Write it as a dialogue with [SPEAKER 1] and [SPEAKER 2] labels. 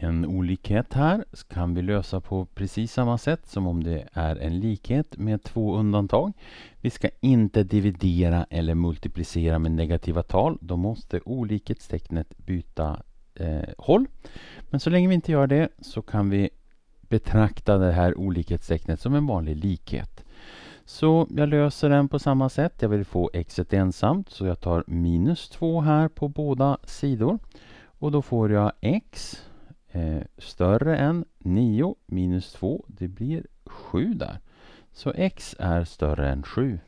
[SPEAKER 1] En olikhet här kan vi lösa på precis samma sätt som om det är en likhet med två undantag. Vi ska inte dividera eller multiplicera med negativa tal. Då måste olikhetstecknet byta eh, håll. Men så länge vi inte gör det så kan vi betrakta det här olikhetstecknet som en vanlig likhet. Så jag löser den på samma sätt. Jag vill få x ensamt så jag tar minus 2 här på båda sidor. Och då får jag x eh, större än 9 minus 2, det blir 7 där. Så x är större än 7.